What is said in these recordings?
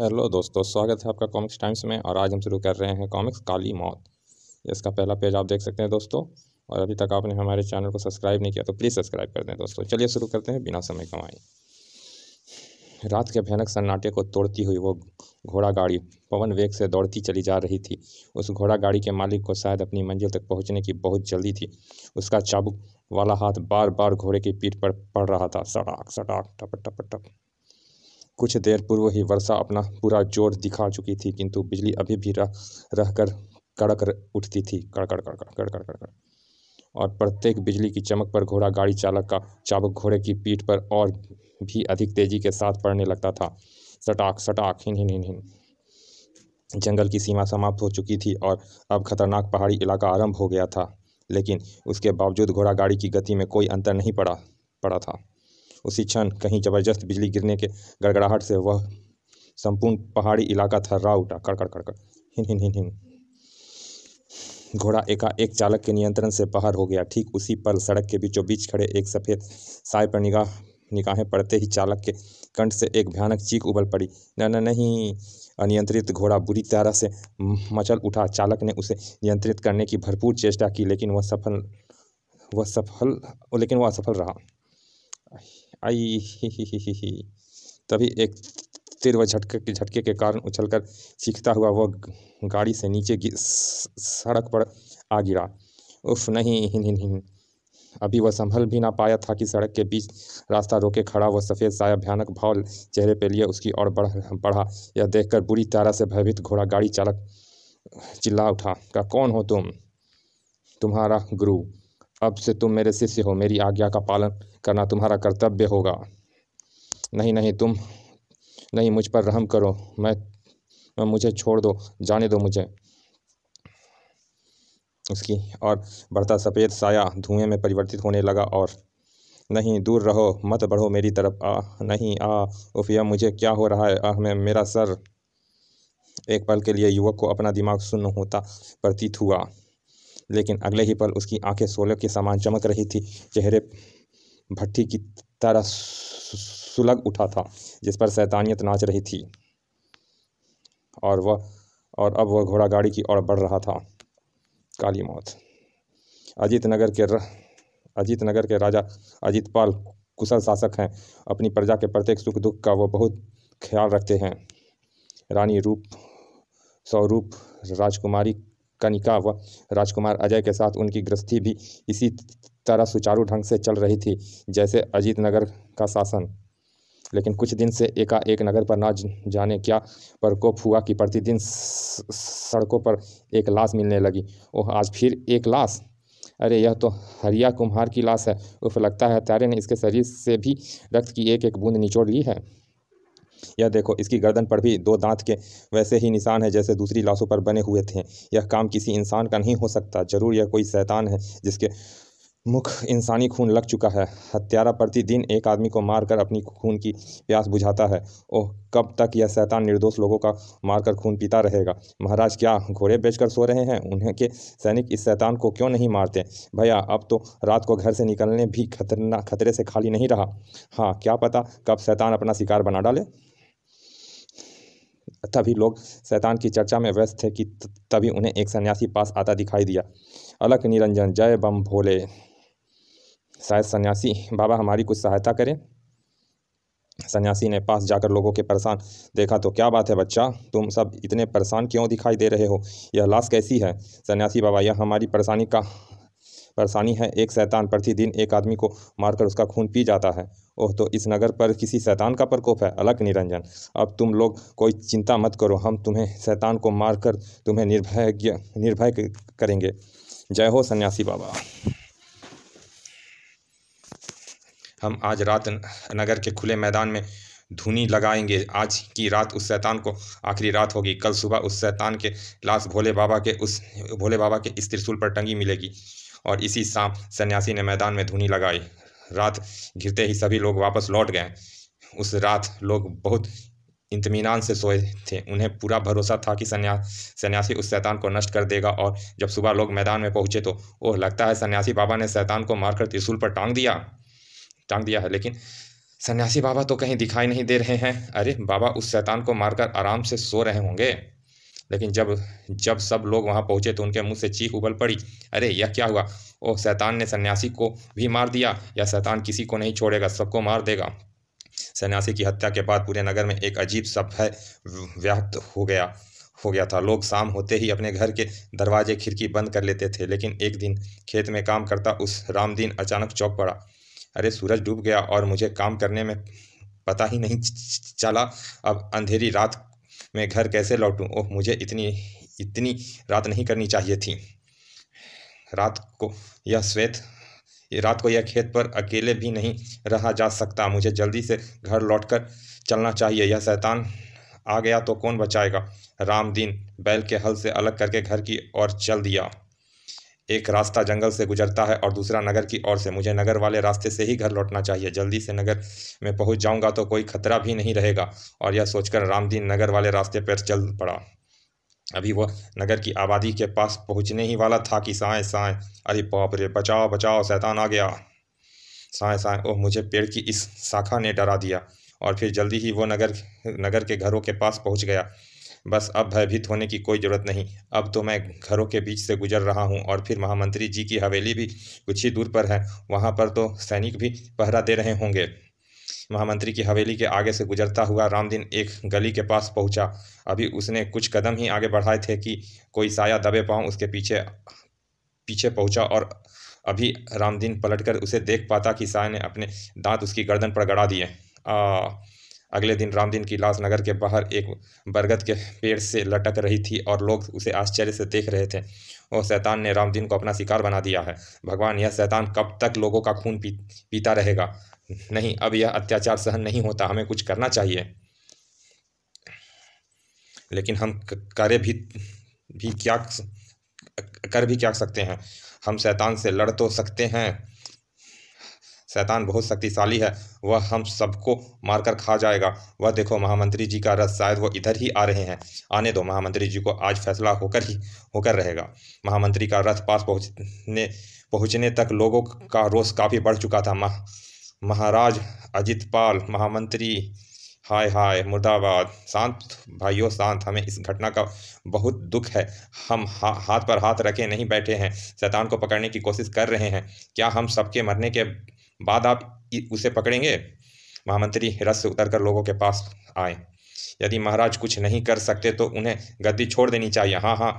hello दोस्तों स्वागत है आपका कॉमिक्स टाइम्स में और आज हम शुरू कर रहे हैं कॉमिक्स काली मौत इसका पहला पेज आप देख सकते हैं दोस्तों और अभी तक आपने हमारे चैनल को सब्सक्राइब नहीं किया तो प्लीज़ सब्सक्राइब कर दें दोस्तों चलिए शुरू करते हैं बिना समय कमाए रात के भयानक सन्नाटे को तोड़ती हुई वो घोड़ा गाड़ी पवन वेग से दौड़ती चली जा रही थी उस घोड़ा गाड़ी के मालिक को शायद अपनी मंजिल तक पहुंचने की बहुत जल्दी थी उसका चाबुक वाला हाथ बार बार घोड़े की पीठ पर पड़ रहा था सटाक सटाक टपट टपट टप कुछ देर पूर्व ही वर्षा अपना पूरा जोर दिखा चुकी थी किंतु बिजली अभी भी रह रह कर कड़क उठती थी कड़कड़ कड़कड़ कड़कड़ कड़कड़ और प्रत्येक बिजली की चमक पर घोड़ा गाड़ी चालक का चाबक घोड़े की पीठ पर और भी अधिक तेजी के साथ पड़ने लगता था सटाक सटाक हिन हिन हिन हिन जंगल की सीमा समाप्त हो चुकी थी और अब खतरनाक पहाड़ी इलाका आरंभ हो गया था लेकिन उसके बावजूद घोड़ा गाड़ी की गति में कोई अंतर नहीं पड़ा पड़ा था उसी क्षण कहीं जबरदस्त बिजली गिरने के गड़गड़ाहट से वह संपूर्ण पहाड़ी इलाका थर्रा उठा कड़कड़ कड़कड़ हिन हिन हिन हिन घोड़ा एक चालक के नियंत्रण से बाहर हो गया ठीक उसी पल सड़क के बीचों बीच खड़े एक सफ़ेद साय पर निगाह निगाहें पड़ते ही चालक के कंठ से एक भयानक चीख उबल पड़ी न न नहीं अनियंत्रित घोड़ा बुरी तरह से मचल उठा चालक ने उसे नियंत्रित करने की भरपूर चेष्टा की लेकिन वह सफल वह सफल लेकिन वह असफल रहा आई ही ही ही तभी एक तीर झटके के झटके के कारण उछलकर सीखता हुआ वह गाड़ी से नीचे सड़क पर आ गिरा उफ नहीं हिन हिन हिन अभी वह संभल भी ना पाया था कि सड़क के बीच रास्ता रोके खड़ा वह सफ़ेद साया भयानक भाव चेहरे पे लिए उसकी ओर बढ़ बढ़ा यह देखकर बुरी तरह से भयभीत घोड़ा गाड़ी चालक चिल्ला उठा का कौन हो तुम तुम्हारा गुरु अब से तुम मेरे शिष्य हो मेरी आज्ञा का पालन करना तुम्हारा कर्तव्य होगा नहीं नहीं तुम नहीं मुझ पर रहम करो मैं, मैं मुझे छोड़ दो जाने दो मुझे उसकी और बढ़ता सफ़ेद साया धुएं में परिवर्तित होने लगा और नहीं दूर रहो मत बढ़ो मेरी तरफ आ नहीं आ उफिया मुझे क्या हो रहा है आह मैं मेरा सर एक पल के लिए युवक को अपना दिमाग सुन्न होता प्रतीत हुआ लेकिन अगले ही पल उसकी आंखें सोलह के समान चमक रही थी चेहरे भट्टी की तरह सुलग उठा था जिस पर सैतानियत नाच रही थी और वह और अब वह घोड़ा गाड़ी की ओर बढ़ रहा था काली मौत अजीत नगर के र, अजीत नगर के राजा अजीत पाल कुशल शासक हैं अपनी प्रजा के प्रत्येक सुख दुख का वह बहुत ख्याल रखते हैं रानी रूप स्वरूप राजकुमारी का निकाह व राजकुमार अजय के साथ उनकी गृहस्थी भी इसी तरह सुचारू ढंग से चल रही थी जैसे अजीत नगर का शासन लेकिन कुछ दिन से एकाएक नगर पर ना जाने क्या प्रकोप हुआ कि प्रतिदिन सड़कों पर एक लाश मिलने लगी ओह आज फिर एक लाश अरे यह तो हरिया कुम्हार की लाश है उफ लगता है तारे ने इसके शरीर से भी रक्त की एक एक बूंद निचोड़ ली है यह देखो इसकी गर्दन पर भी दो दांत के वैसे ही निशान है जैसे दूसरी लाशों पर बने हुए थे यह काम किसी इंसान का नहीं हो सकता जरूर यह कोई शैतान है जिसके मुख इंसानी खून लग चुका है हत्यारा प्रतिदिन एक आदमी को मारकर अपनी खून की प्यास बुझाता है ओह कब तक यह शैतान निर्दोष लोगों का मारकर खून पीता रहेगा महाराज क्या घोड़े बेचकर सो रहे हैं उन्हें के सैनिक इस शैतान को क्यों नहीं मारते भैया अब तो रात को घर से निकलने भी खतरना खतरे से खाली नहीं रहा हाँ क्या पता कब शैतान अपना शिकार बना डाले तभी लोग शैतान की चर्चा में व्यस्त थे कि तभी उन्हें एक सन्यासी पास आता दिखाई दिया अलग निरंजन जय बम भोले शायद सन्यासी बाबा हमारी कुछ सहायता करें सन्यासी ने पास जाकर लोगों के परेशान देखा तो क्या बात है बच्चा तुम सब इतने परेशान क्यों दिखाई दे रहे हो यह लाश कैसी है सन्यासी बाबा यह हमारी परेशानी का परेशानी है एक शैतान प्रतिदिन एक आदमी को मारकर उसका खून पी जाता है ओह तो इस नगर पर किसी शैतान का प्रकोप है अलग निरंजन अब तुम लोग कोई चिंता मत करो हम तुम्हें शैतान को मारकर तुम्हें निर्भय निर्भय करेंगे जय हो सन्यासी बाबा हम आज रात नगर के खुले मैदान में धुनी लगाएंगे आज की रात उस शैतान को आखिरी रात होगी कल सुबह उस शैतान के लाश भोले बाबा के उस भोले बाबा के इस त्रिशूल पर टंगी मिलेगी और इसी शाम सन्यासी ने मैदान में धुनी लगाई रात घिरते ही सभी लोग वापस लौट गए उस रात लोग बहुत इतमान से सोए थे उन्हें पूरा भरोसा था कि सन्यास सन्यासी उस शैतान को नष्ट कर देगा और जब सुबह लोग मैदान में पहुंचे तो ओह लगता है सन्यासी बाबा ने शैतान को मारकर त्रिशूल पर टांग दिया टांग दिया है लेकिन सन्यासी बाबा तो कहीं दिखाई नहीं दे रहे हैं अरे बाबा उस शैतान को मारकर आराम से सो रहे होंगे लेकिन जब जब सब लोग वहां पहुंचे तो उनके मुंह से चीख उबल पड़ी अरे यह क्या हुआ ओ शैतान ने सन्यासी को भी मार दिया या शैतान किसी को नहीं छोड़ेगा सबको मार देगा सन्यासी की हत्या के बाद पूरे नगर में एक अजीब सभ्य व्याप्त हो गया हो गया था लोग शाम होते ही अपने घर के दरवाजे खिड़की बंद कर लेते थे लेकिन एक दिन खेत में काम करता उस रामदीन अचानक चौक पड़ा अरे सूरज डूब गया और मुझे काम करने में पता ही नहीं चला अब अंधेरी रात में घर कैसे लौटूं ओह मुझे इतनी इतनी रात नहीं करनी चाहिए थी रात को यह श्वेत रात को यह खेत पर अकेले भी नहीं रहा जा सकता मुझे जल्दी से घर लौटकर चलना चाहिए यह शैतान आ गया तो कौन बचाएगा रामदीन बैल के हल से अलग करके घर की ओर चल दिया एक रास्ता जंगल से गुजरता है और दूसरा नगर की ओर से मुझे नगर वाले रास्ते से ही घर लौटना चाहिए जल्दी से नगर में पहुंच जाऊंगा तो कोई खतरा भी नहीं रहेगा और यह सोचकर रामदीन नगर वाले रास्ते पर चल पड़ा अभी वह नगर की आबादी के पास पहुंचने ही वाला था कि साए साए अरे बाप रे बचाओ बचाओ शैतान आ गया साए साए ओह मुझे पेड़ की इस शाखा ने डरा दिया और फिर जल्दी ही वो नगर नगर के घरों के पास पहुंच गया बस अब भयभीत होने की कोई ज़रूरत नहीं अब तो मैं घरों के बीच से गुजर रहा हूँ और फिर महामंत्री जी की हवेली भी कुछ ही दूर पर है वहाँ पर तो सैनिक भी पहरा दे रहे होंगे महामंत्री की हवेली के आगे से गुजरता हुआ रामदीन एक गली के पास पहुंचा अभी उसने कुछ कदम ही आगे बढ़ाए थे कि कोई साया दबे पाँव उसके पीछे पीछे पहुंचा और अभी रामदीन पलटकर उसे देख पाता कि साया ने अपने दांत उसकी गर्दन पर गड़ा दिए अगले दिन रामदीन की लाश नगर के बाहर एक बरगद के पेड़ से लटक रही थी और लोग उसे आश्चर्य से देख रहे थे और शैतान ने रामदीन को अपना शिकार बना दिया है भगवान यह शैतान कब तक लोगों का खून पी, पीता रहेगा नहीं अब यह अत्याचार सहन नहीं होता हमें कुछ करना चाहिए लेकिन हम करें भी भी क्या कर भी क्या सकते हैं हम शैतान से लड़ तो सकते हैं शैतान बहुत शक्तिशाली है वह हम सबको मारकर खा जाएगा वह देखो महामंत्री जी का रस शायद वो इधर ही आ रहे हैं आने दो महामंत्री जी को आज फैसला होकर ही होकर रहेगा महामंत्री का रथ पास पहुँचने पहुँचने तक लोगों का रोष काफ़ी बढ़ चुका था मह महाराज अजित पाल महामंत्री हाय हाय मुर्दाबाद शांत भाइयों शांत हमें इस घटना का बहुत दुख है हम हा, हाथ पर हाथ रखे नहीं बैठे हैं शैतान को पकड़ने की कोशिश कर रहे हैं क्या हम सबके मरने के बाद आप उसे पकड़ेंगे महामंत्री रस से उतर लोगों के पास आए यदि महाराज कुछ नहीं कर सकते तो उन्हें गद्दी छोड़ देनी चाहिए हाँ हाँ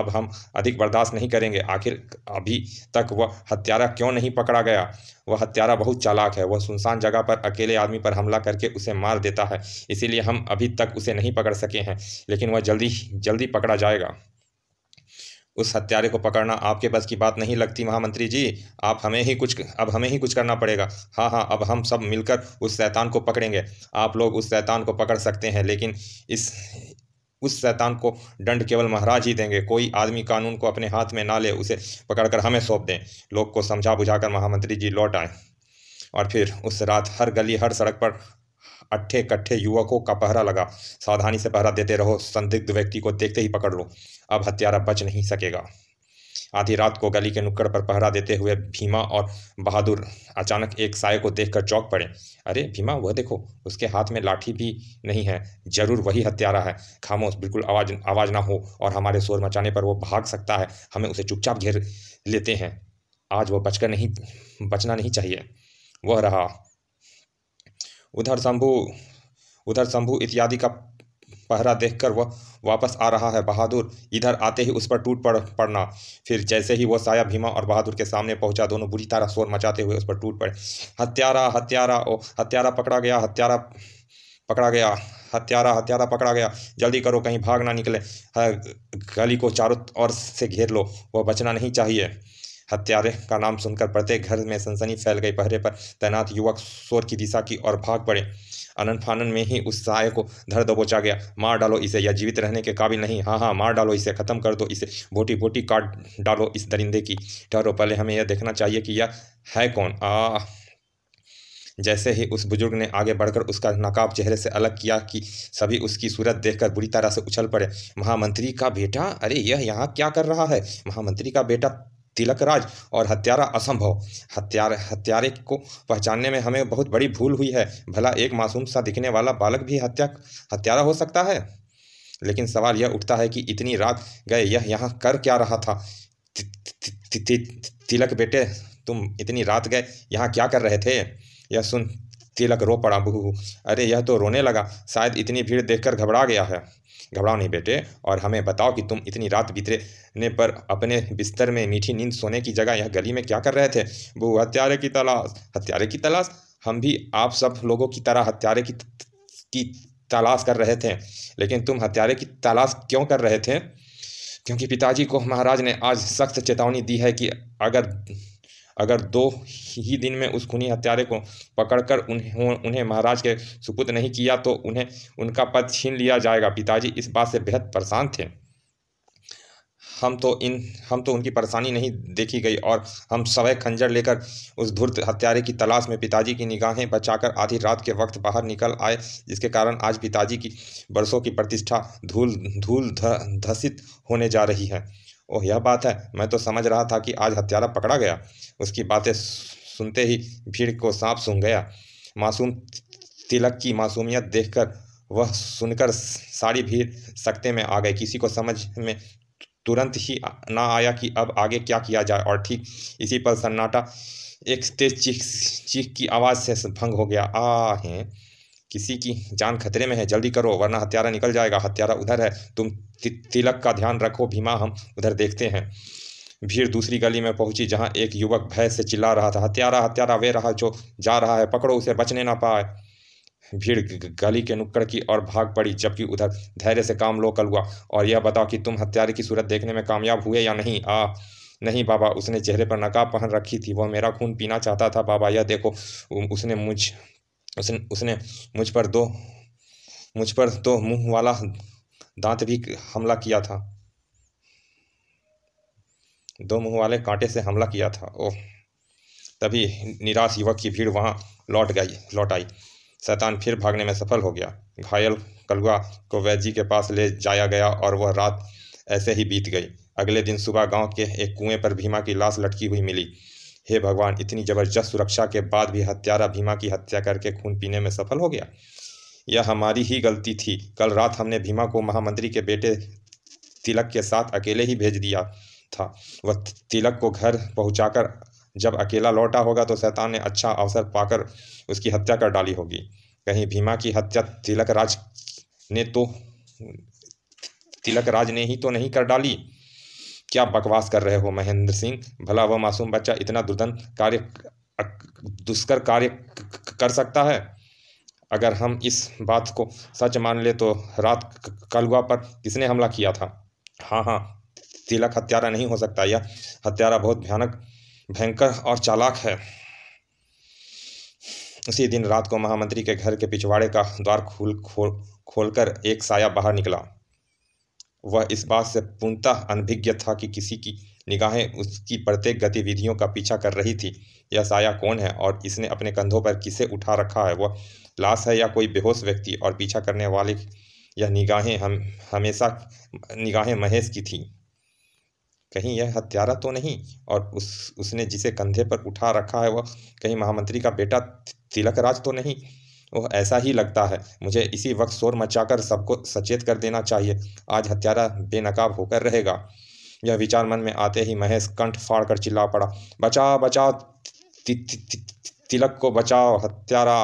अब हम अधिक बर्दाश्त नहीं करेंगे आखिर अभी तक वह हत्यारा क्यों नहीं पकड़ा गया वह हत्यारा बहुत चालाक है वह सुनसान जगह पर अकेले आदमी पर हमला करके उसे मार देता है इसीलिए हम अभी तक उसे नहीं पकड़ सके हैं लेकिन वह जल्दी जल्दी पकड़ा जाएगा उस हत्यारे को पकड़ना आपके बस की बात नहीं लगती महामंत्री जी आप हमें ही कुछ अब हमें ही कुछ करना पड़ेगा हाँ हाँ अब हम सब मिलकर उस शैतान को पकड़ेंगे आप लोग उस शैतान को पकड़ सकते हैं लेकिन इस उस शैतान को दंड केवल महाराज ही देंगे कोई आदमी कानून को अपने हाथ में ना ले उसे पकड़कर हमें सौंप दें लोग को समझा बुझाकर महामंत्री जी लौट आए और फिर उस रात हर गली हर सड़क पर अट्ठे कट्ठे युवकों का पहरा लगा सावधानी से पहरा देते रहो संदिग्ध व्यक्ति को देखते ही पकड़ लो अब हत्यारा बच नहीं सकेगा आधी रात को गली के नुक्कड़ पर पहरा देते हुए भीमा और बहादुर अचानक एक साय को देखकर चौंक पड़े अरे भीमा वह देखो उसके हाथ में लाठी भी नहीं है जरूर वही हत्यारा है खामोश बिल्कुल आवाज आवाज ना हो और हमारे शोर मचाने पर वो भाग सकता है हमें उसे चुपचाप घेर लेते हैं आज वो बचकर नहीं बचना नहीं चाहिए वह रहा उधर शंभु उधर शंभु इत्यादि का पहरा देखकर वह वापस आ रहा है बहादुर इधर आते ही उस पर टूट पड़ पड़ना फिर जैसे ही वह साया भीमा और बहादुर के सामने पहुंचा दोनों बुरी तरह शोर मचाते हुए उस पर टूट पड़े हत्यारा हत्यारा ओ हत्यारा पकड़ा गया हत्यारा पकड़ा गया हत्यारा हत्यारा पकड़ा गया जल्दी करो कहीं भाग ना निकले गली को चारों ओर से घेर लो वह बचना नहीं चाहिए हत्यारे का नाम सुनकर प्रत्येक घर में सनसनी फैल गई पहरे पर तैनात युवक शोर की दिशा की और भाग पड़े अनन फानन में ही उस सहाय को धर दबोचा गया मार डालो इसे या जीवित रहने के काबिल नहीं हाँ हाँ मार डालो इसे खत्म कर दो इसे बोटी बोटी काट डालो इस दरिंदे की ठहरो पहले हमें यह देखना चाहिए कि यह है कौन आ जैसे ही उस बुजुर्ग ने आगे बढ़कर उसका नकाब चेहरे से अलग किया कि सभी उसकी सूरत देखकर बुरी तरह से उछल पड़े महामंत्री का बेटा अरे यह यहाँ क्या कर रहा है महामंत्री का बेटा तिलकराज और हत्यारा असंभव हत्यारे हत्यारे को पहचानने में हमें बहुत बड़ी भूल हुई है भला एक मासूम सा दिखने वाला बालक भी हत्या हत्यारा हो सकता है लेकिन सवाल यह उठता है कि इतनी रात गए यह यहाँ कर क्या रहा था तिलक बेटे तुम इतनी रात गए यहाँ क्या कर रहे थे यह सुन तिलक रो पड़ा बहू अरे यह तो रोने लगा शायद इतनी भीड़ देखकर घबरा गया है घबराओ नहीं बेटे और हमें बताओ कि तुम इतनी रात बीतने पर अपने बिस्तर में मीठी नींद सोने की जगह यह गली में क्या कर रहे थे वो हत्यारे की तलाश हत्यारे की तलाश हम भी आप सब लोगों की तरह हत्यारे की की तलाश कर रहे थे लेकिन तुम हत्यारे की तलाश क्यों कर रहे थे क्योंकि पिताजी को महाराज ने आज सख्त चेतावनी दी है कि अगर अगर दो ही दिन में उस खूनी हत्यारे को पकड़कर उन्हें उन्हें महाराज के सुपुत नहीं किया तो उन्हें उनका पद छीन लिया जाएगा पिताजी इस बात से बेहद परेशान थे हम तो इन हम तो उनकी परेशानी नहीं देखी गई और हम सवय खंजर लेकर उस धूर्त हत्यारे की तलाश में पिताजी की निगाहें बचाकर आधी रात के वक्त बाहर निकल आए जिसके कारण आज पिताजी की बरसों की प्रतिष्ठा धूल धूल धसित होने जा रही है ओह यह बात है मैं तो समझ रहा था कि आज हत्यारा पकड़ा गया उसकी बातें सुनते ही भीड़ को सांप सूंघ गया मासूम तिलक की मासूमियत देखकर वह सुनकर सारी भीड़ सकते में आ गई किसी को समझ में तुरंत ही ना आया कि अब आगे क्या किया जाए और ठीक इसी पर सन्नाटा एक तेज चीख चीख की आवाज़ से भंग हो गया आ हैं किसी की जान खतरे में है जल्दी करो वरना हत्यारा निकल जाएगा हत्यारा उधर है तुम ति, तिलक का ध्यान रखो भीमा हम उधर देखते हैं भीड़ दूसरी गली में पहुंची जहां एक युवक भय से चिल्ला रहा था हत्यारा हत्यारा वे रहा जो जा रहा है पकड़ो उसे बचने ना पाए भीड़ गली के नुक्कड़ की और भाग पड़ी जबकि उधर धैर्य से काम लो कल हुआ और यह बताओ कि तुम हत्यारे की सूरत देखने में कामयाब हुए या नहीं आ नहीं बाबा उसने चेहरे पर नकाब पहन रखी थी वह मेरा खून पीना चाहता था बाबा यह देखो उसने मुझ उसने उसने मुझ पर दो मुझ पर दो मुंह वाला दांत भी हमला किया था दो मुंह वाले कांटे से हमला किया था ओह तभी निराश युवक की भीड़ वहाँ लौट गई लौट आई शैतान फिर भागने में सफल हो गया घायल कलुआ को वैद्य के पास ले जाया गया और वह रात ऐसे ही बीत गई अगले दिन सुबह गांव के एक कुएं पर भीमा की लाश लटकी हुई मिली हे भगवान इतनी ज़बरदस्त सुरक्षा के बाद भी हत्यारा भीमा की हत्या करके खून पीने में सफल हो गया यह हमारी ही गलती थी कल रात हमने भीमा को महामंत्री के बेटे तिलक के साथ अकेले ही भेज दिया था वह तिलक को घर पहुंचाकर जब अकेला लौटा होगा तो शैतान ने अच्छा अवसर पाकर उसकी हत्या कर डाली होगी कहीं भीमा की हत्या तिलक राज ने तो तिलक राज ने ही तो नहीं कर डाली क्या बकवास कर रहे हो महेंद्र सिंह भला वह मासूम बच्चा इतना दुर्दन कार्य दुष्कर कार्य कर सकता है अगर हम इस बात को सच मान ले तो रात कलुआ पर किसने हमला किया था हाँ हाँ तिलक हत्यारा नहीं हो सकता यह हत्यारा बहुत भयानक भयंकर और चालाक है उसी दिन रात को महामंत्री के घर के पिछवाड़े का द्वार खोल खोल खोलकर एक साया बाहर निकला वह इस बात से पूर्णतः अनभिज्ञ था कि किसी की निगाहें उसकी प्रत्येक गतिविधियों का पीछा कर रही थी यह साया कौन है और इसने अपने कंधों पर किसे उठा रखा है वह लाश है या कोई बेहोश व्यक्ति और पीछा करने वाले यह निगाहें हम हमेशा निगाहें महेश की थीं कहीं यह हत्यारा तो नहीं और उस उसने जिसे कंधे पर उठा रखा है वह कहीं महामंत्री का बेटा तिलक राज तो नहीं वह ऐसा ही लगता है मुझे इसी वक्त शोर मचाकर सबको सचेत कर देना चाहिए आज हत्यारा बेनकाब होकर रहेगा यह विचार मन में आते ही महेश कंठ फाड़ कर चिल्ला पड़ा बचा बचाओ तिलक को बचाओ हत्यारा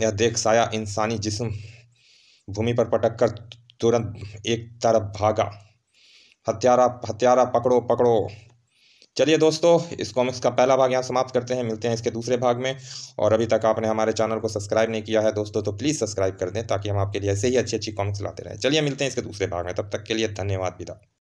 यह देख साया इंसानी जिस्म भूमि पर पटक कर तुरंत एक तरफ भागा हत्यारा हत्यारा पकड़ो पकड़ो चलिए दोस्तों इस कॉमिक्स का पहला भाग यहाँ समाप्त करते हैं मिलते हैं इसके दूसरे भाग में और अभी तक आपने हमारे चैनल को सब्सक्राइब नहीं किया है दोस्तों तो प्लीज़ सब्सक्राइब कर दें ताकि हम आपके लिए ऐसे ही अच्छी अच्छी कॉमिक्स लाते रहें चलिए मिलते हैं इसके दूसरे भाग में तब तक के लिए धन्यवाद विदा